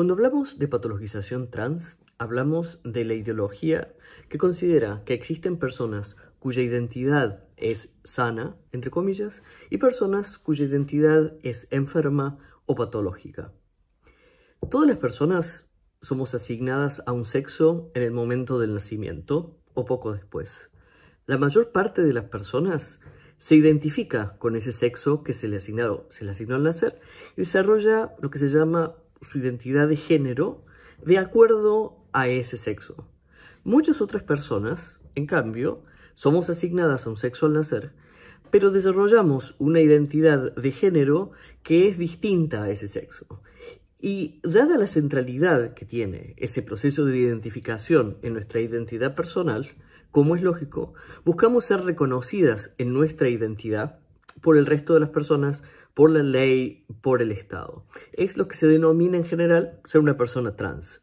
Cuando hablamos de patologización trans, hablamos de la ideología que considera que existen personas cuya identidad es sana, entre comillas, y personas cuya identidad es enferma o patológica. Todas las personas somos asignadas a un sexo en el momento del nacimiento o poco después. La mayor parte de las personas se identifica con ese sexo que se le, asignó al nacer y desarrolla lo que se llama su identidad de género de acuerdo a ese sexo. Muchas otras personas, en cambio, somos asignadas a un sexo al nacer, pero desarrollamos una identidad de género que es distinta a ese sexo. Y dada la centralidad que tiene ese proceso de identificación en nuestra identidad personal, como es lógico, buscamos ser reconocidas en nuestra identidad por el resto de las personas por la ley, por el Estado. Es lo que se denomina en general ser una persona trans.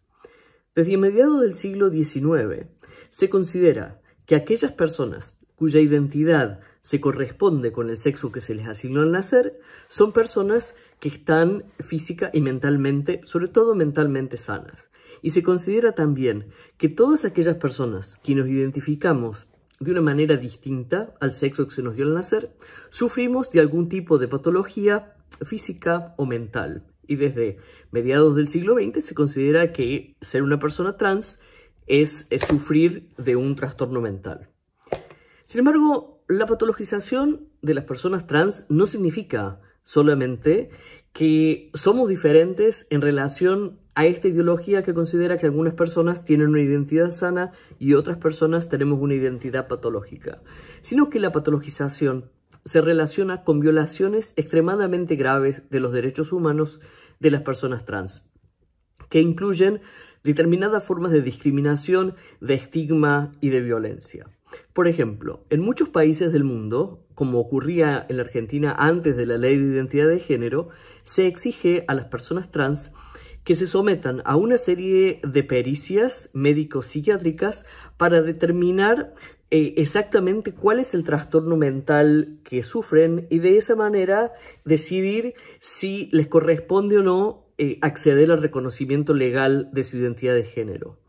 Desde mediados del siglo XIX se considera que aquellas personas cuya identidad se corresponde con el sexo que se les asignó al nacer son personas que están física y mentalmente, sobre todo mentalmente sanas. Y se considera también que todas aquellas personas que nos identificamos de una manera distinta al sexo que se nos dio al nacer, sufrimos de algún tipo de patología física o mental. Y desde mediados del siglo XX se considera que ser una persona trans es, es sufrir de un trastorno mental. Sin embargo, la patologización de las personas trans no significa solamente que somos diferentes en relación a esta ideología que considera que algunas personas tienen una identidad sana y otras personas tenemos una identidad patológica, sino que la patologización se relaciona con violaciones extremadamente graves de los derechos humanos de las personas trans, que incluyen determinadas formas de discriminación, de estigma y de violencia. Por ejemplo, en muchos países del mundo, como ocurría en la Argentina antes de la ley de identidad de género, se exige a las personas trans que se sometan a una serie de pericias médico-psiquiátricas para determinar eh, exactamente cuál es el trastorno mental que sufren y de esa manera decidir si les corresponde o no eh, acceder al reconocimiento legal de su identidad de género.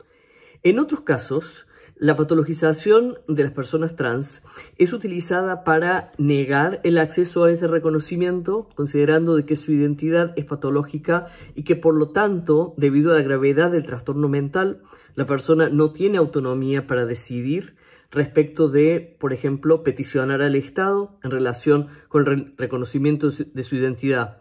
En otros casos, la patologización de las personas trans es utilizada para negar el acceso a ese reconocimiento, considerando de que su identidad es patológica y que por lo tanto, debido a la gravedad del trastorno mental, la persona no tiene autonomía para decidir respecto de, por ejemplo, peticionar al Estado en relación con el reconocimiento de su identidad.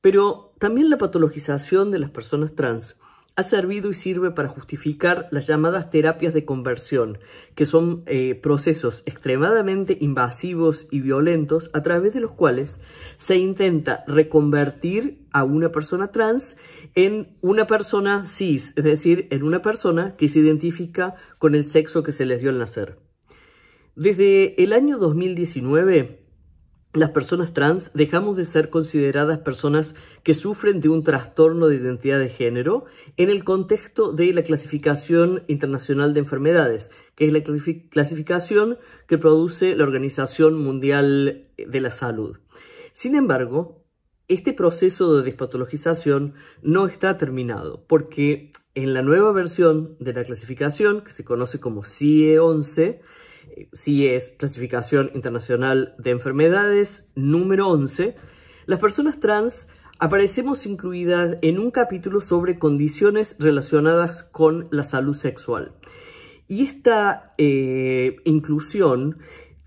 Pero también la patologización de las personas trans ha servido y sirve para justificar las llamadas terapias de conversión, que son eh, procesos extremadamente invasivos y violentos a través de los cuales se intenta reconvertir a una persona trans en una persona cis, es decir, en una persona que se identifica con el sexo que se les dio al nacer. Desde el año 2019, las personas trans dejamos de ser consideradas personas que sufren de un trastorno de identidad de género en el contexto de la clasificación internacional de enfermedades, que es la clasificación que produce la Organización Mundial de la Salud. Sin embargo, este proceso de despatologización no está terminado, porque en la nueva versión de la clasificación, que se conoce como CIE-11, si es Clasificación Internacional de Enfermedades número 11, las personas trans aparecemos incluidas en un capítulo sobre condiciones relacionadas con la salud sexual. Y esta eh, inclusión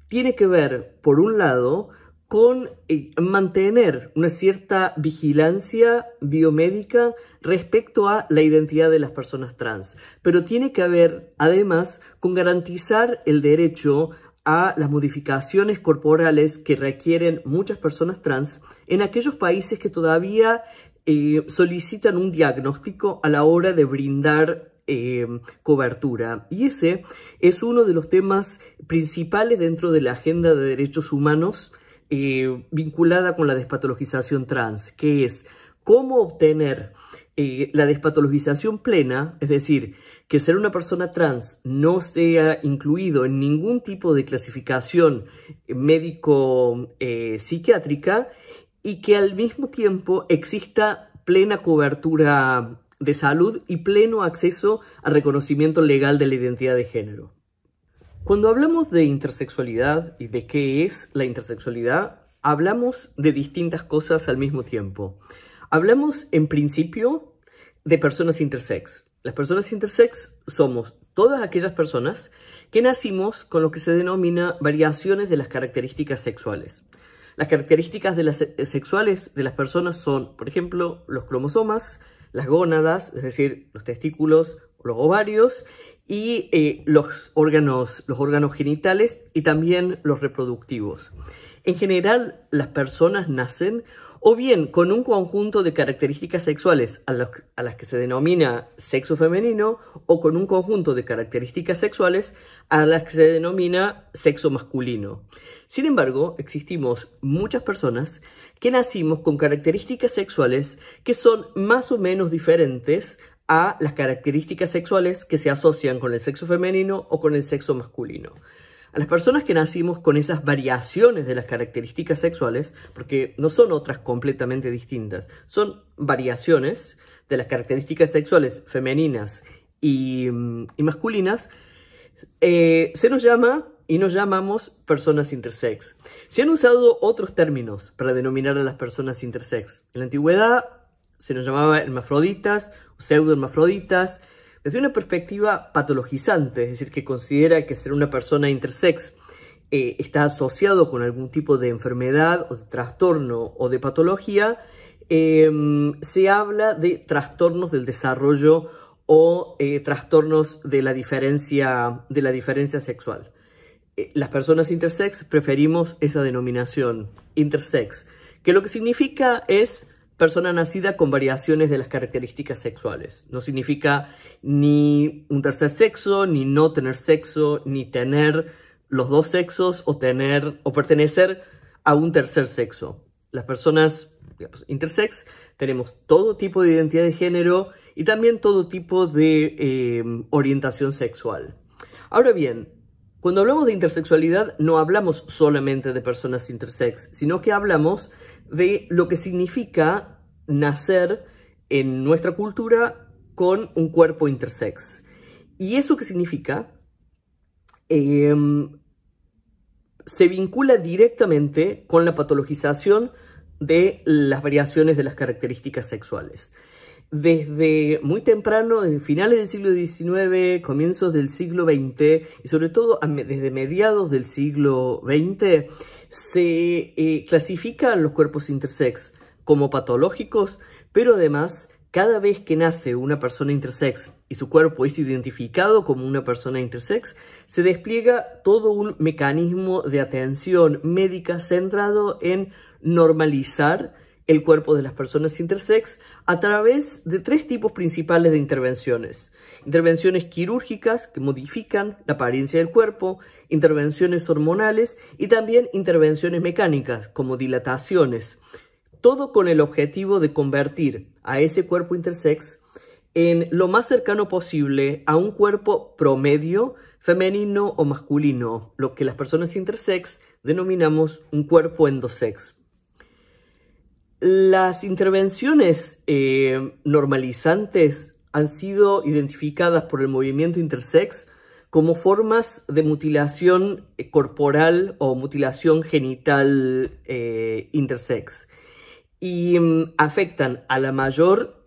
tiene que ver, por un lado, con eh, mantener una cierta vigilancia biomédica respecto a la identidad de las personas trans, pero tiene que ver, además con garantizar el derecho a las modificaciones corporales que requieren muchas personas trans en aquellos países que todavía eh, solicitan un diagnóstico a la hora de brindar eh, cobertura. Y ese es uno de los temas principales dentro de la agenda de derechos humanos eh, vinculada con la despatologización trans, que es cómo obtener eh, la despatologización plena, es decir, que ser una persona trans no sea incluido en ningún tipo de clasificación médico-psiquiátrica eh, y que al mismo tiempo exista plena cobertura de salud y pleno acceso al reconocimiento legal de la identidad de género. Cuando hablamos de intersexualidad y de qué es la intersexualidad, hablamos de distintas cosas al mismo tiempo. Hablamos en principio de personas intersex. Las personas intersex somos todas aquellas personas que nacimos con lo que se denomina variaciones de las características sexuales. Las características de las eh, sexuales de las personas son, por ejemplo, los cromosomas, las gónadas, es decir, los testículos, los ovarios, y eh, los, órganos, los órganos genitales y también los reproductivos. En general, las personas nacen o bien con un conjunto de características sexuales a, las que se denomina sexo femenino o con un conjunto de características sexuales a las que se denomina sexo masculino. Sin embargo, existimos muchas personas que nacimos con características sexuales que son más o menos diferentes a las características sexuales que se asocian con el sexo femenino o con el sexo masculino. A las personas que nacimos con esas variaciones de las características sexuales, porque no son otras completamente distintas, son variaciones de las características sexuales femeninas y, mm, masculinas, eh, se nos llama y nos llamamos personas intersex. Se han usado otros términos para denominar a las personas intersex. En la antigüedad se nos llamaba hermafroditas pseudohermafroditas desde una perspectiva patologizante, es decir, que considera que ser una persona intersex eh, está asociado con algún tipo de enfermedad o de trastorno o de patología, em, se habla de trastornos del desarrollo o eh, trastornos de la diferencia, de la diferencia sexual. Eh, las personas intersex preferimos esa denominación, intersex, que lo que significa es persona nacida con variaciones de las características sexuales. No significa ni un tercer sexo, ni no tener sexo, ni tener los dos sexos o tener o pertenecer a un tercer sexo. Las personas intersex tenemos todo tipo de identidad de género y también todo tipo de eh, orientación sexual. Ahora bien, cuando hablamos de intersexualidad no hablamos solamente de personas intersex, sino que hablamos de lo que significa nacer en nuestra cultura con un cuerpo intersex. ¿Y eso qué significa? Em, se vincula directamente con la patologización de las variaciones de las características sexuales desde muy temprano, en finales del siglo XIX, comienzos del siglo XX y sobre todo desde mediados del siglo XX, se eh, clasifican los cuerpos intersex como patológicos, pero además cada vez que nace una persona intersex y su cuerpo es identificado como una persona intersex, se despliega todo un mecanismo de atención médica centrado en normalizar el cuerpo de las personas intersex a través de tres tipos principales de intervenciones. Intervenciones quirúrgicas que modifican la apariencia del cuerpo, intervenciones hormonales y también intervenciones mecánicas como dilataciones. Todo con el objetivo de convertir a ese cuerpo intersex en lo más cercano posible a un cuerpo promedio femenino o masculino, lo que las personas intersex denominamos un cuerpo endosex. Las intervenciones eh, normalizantes han sido identificadas por el movimiento intersex como formas de mutilación eh, corporal o mutilación genital eh, intersex y mm, afectan a la mayor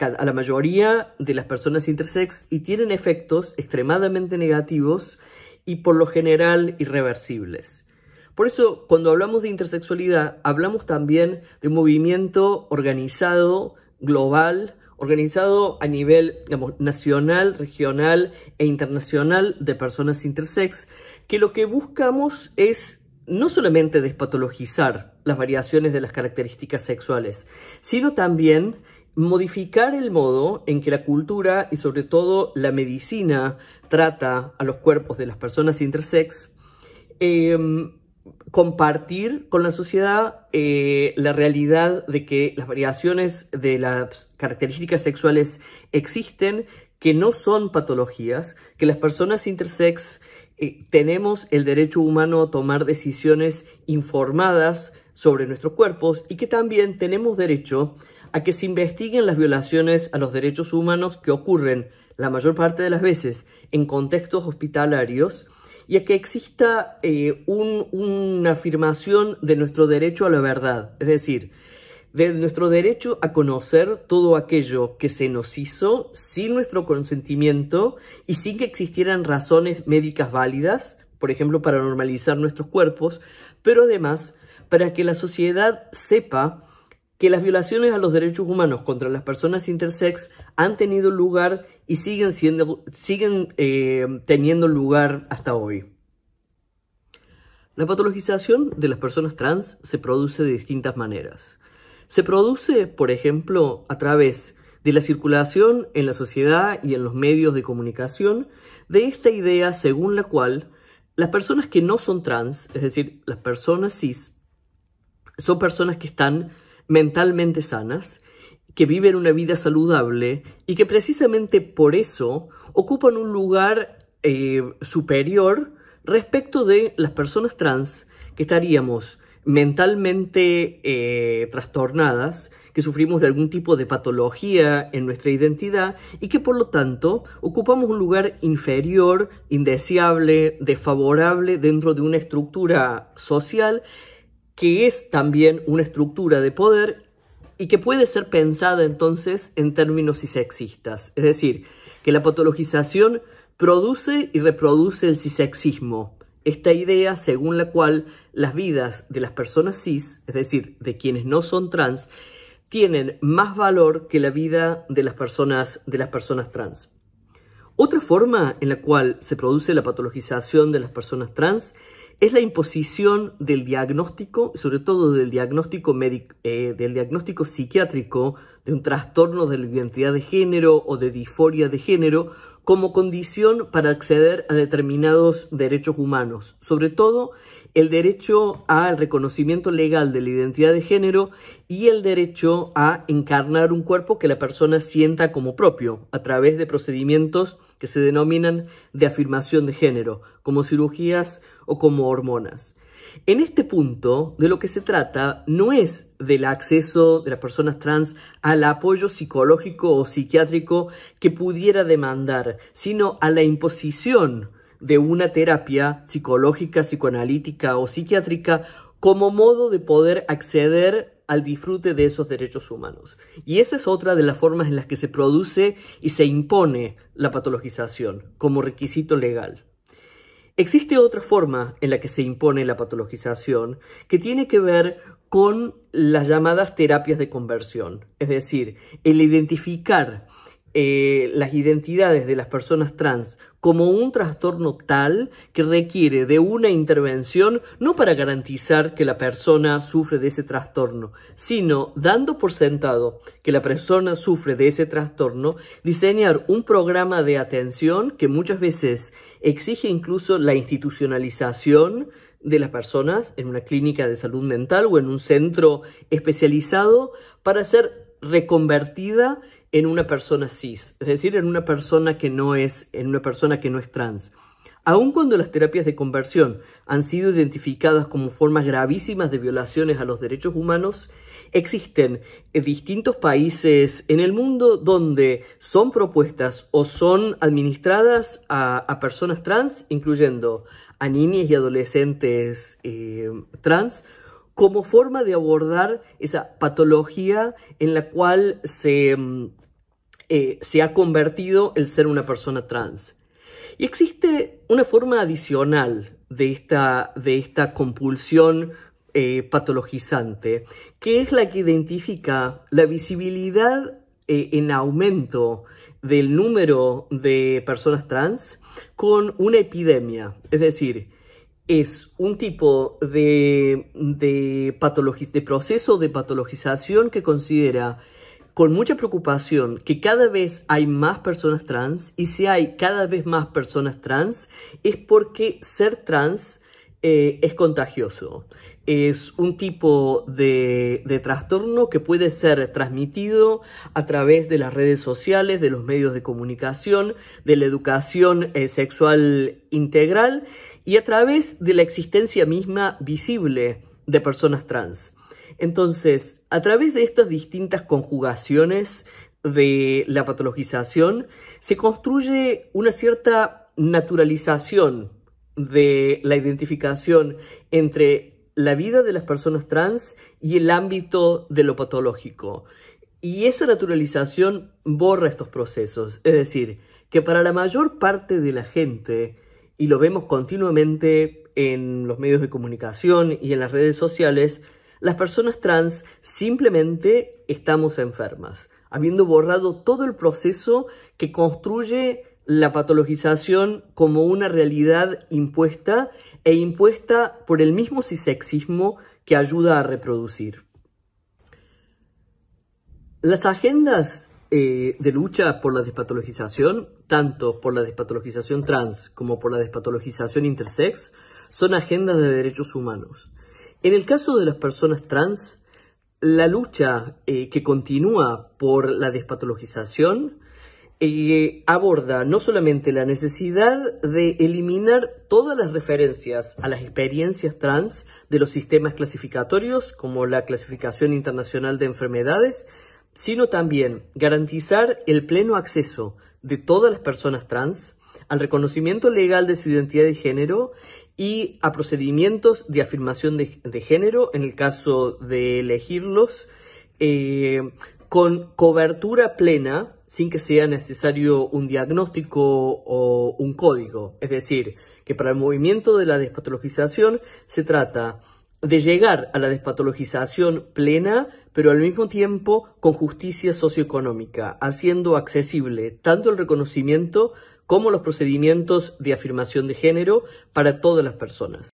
a la mayoría de las personas intersex y tienen efectos extremadamente negativos y por lo general irreversibles. Por eso, cuando hablamos de intersexualidad, hablamos también de un movimiento organizado, global, organizado a nivel nacional, regional e internacional de personas intersex, que lo que buscamos es no solamente despatologizar las variaciones de las características sexuales, sino también modificar el modo en que la cultura y sobre todo la medicina trata a los cuerpos de las personas intersex, eh, compartir con la sociedad eh, la realidad de que las variaciones de las características sexuales existen, que no son patologías, que las personas intersex eh, tenemos el derecho humano a tomar decisiones informadas sobre nuestros cuerpos y que también tenemos derecho a que se investiguen las violaciones a los derechos humanos que ocurren la mayor parte de las veces en contextos hospitalarios y a que exista eh, una afirmación de nuestro derecho a la verdad, es decir, de nuestro derecho a conocer todo aquello que se nos hizo sin nuestro consentimiento y sin que existieran razones médicas válidas, por ejemplo, para normalizar nuestros cuerpos, pero además para que la sociedad sepa que las violaciones a los derechos humanos contra las personas intersex han tenido lugar y siguen, siendo, siguen eh, teniendo lugar hasta hoy. La patologización de las personas trans se produce de distintas maneras. Se produce, por ejemplo, a través de la circulación en la sociedad y en los medios de comunicación de esta idea según la cual las personas que no son trans, es decir, las personas cis, son personas que están mentalmente sanas que viven una vida saludable y que precisamente por eso ocupan un lugar eh, superior respecto de las personas trans que estaríamos mentalmente eh, trastornadas, que sufrimos de algún tipo de patología en nuestra identidad y que por lo tanto ocupamos un lugar inferior, indeseable, desfavorable dentro de una estructura social que es también una estructura de poder y que puede ser pensada entonces en términos cisexistas. Es decir, que la patologización produce y reproduce el cisexismo, esta idea según la cual las vidas de las personas cis, es decir, de quienes no son trans, tienen más valor que la vida de las personas, de las personas trans. Otra forma en la cual se produce la patologización de las personas trans es la imposición del diagnóstico, sobre todo del diagnóstico, eh, del diagnóstico psiquiátrico de un trastorno de la identidad de género o de disforia de género como condición para acceder a determinados derechos humanos, sobre todo el derecho al reconocimiento legal de la identidad de género y el derecho a encarnar un cuerpo que la persona sienta como propio a través de procedimientos que se denominan de afirmación de género, como cirugías o como hormonas. En este punto, de lo que se trata no es del acceso de las personas trans al apoyo psicológico o psiquiátrico que pudiera demandar, sino a la imposición de una terapia psicológica, psicoanalítica o psiquiátrica como modo de poder acceder al disfrute de esos derechos humanos. Y esa es otra de las formas en las que se produce y se impone la patologización como requisito legal. Existe otra forma en la que se impone la patologización que tiene que ver con las llamadas terapias de conversión, es decir, el identificar eh, las identidades de las personas trans como un trastorno tal que requiere de una intervención no para garantizar que la persona sufre de ese trastorno, sino dando por sentado que la persona sufre de ese trastorno, diseñar un programa de atención que muchas veces exige incluso la institucionalización de las personas en una clínica de salud mental o en un centro especializado para ser reconvertida en una persona cis, es decir, en una persona que no es, en una persona que no es trans. Aun cuando las terapias de conversión han sido identificadas como formas gravísimas de violaciones a los derechos humanos, existen eh, distintos países en el mundo donde son propuestas o son administradas a, personas trans, incluyendo a niñas y adolescentes eh, trans, como forma de abordar esa patología en la cual se, mm, eh, se ha convertido el ser una persona trans. Y existe una forma adicional de esta, de esta compulsión eh, patologizante, que es la que identifica la visibilidad eh, en aumento del número de personas trans con una epidemia. Es decir, es un tipo de, de proceso de patologización que considera con mucha preocupación que cada vez hay más personas trans y si hay cada vez más personas trans es porque ser trans eh, es contagioso. Es un tipo de, trastorno que puede ser transmitido a través de las redes sociales, de los medios de comunicación, de la educación eh, sexual integral y a través de la existencia misma visible de personas trans. Entonces, a través de estas distintas conjugaciones de la patologización, se construye una cierta naturalización de la identificación entre la vida de las personas trans y el ámbito de lo patológico. Y esa naturalización borra estos procesos. Es decir, que para la mayor parte de la gente, y lo vemos continuamente en los medios de comunicación y en las redes sociales, las personas trans simplemente estamos enfermas, habiendo borrado todo el proceso que construye la patologización como una realidad impuesta e impuesta por el mismo cisexismo que ayuda a reproducir. Las agendas eh, de lucha por la despatologización, tanto por la despatologización trans como por la despatologización intersex, son agendas de derechos humanos. En el caso de las personas trans, la lucha eh, que continúa por la despatologización eh, aborda no solamente la necesidad de eliminar todas las referencias a las experiencias trans de los sistemas clasificatorios, como la Clasificación Internacional de Enfermedades, sino también garantizar el pleno acceso de todas las personas trans al reconocimiento legal de su identidad de género y a procedimientos de afirmación de, género en el caso de elegirlos eh, con cobertura plena sin que sea necesario un diagnóstico o un código. Es decir, que para el movimiento de la despatologización se trata de llegar a la despatologización plena, pero al mismo tiempo con justicia socioeconómica, haciendo accesible tanto el reconocimiento como los procedimientos de afirmación de género para todas las personas.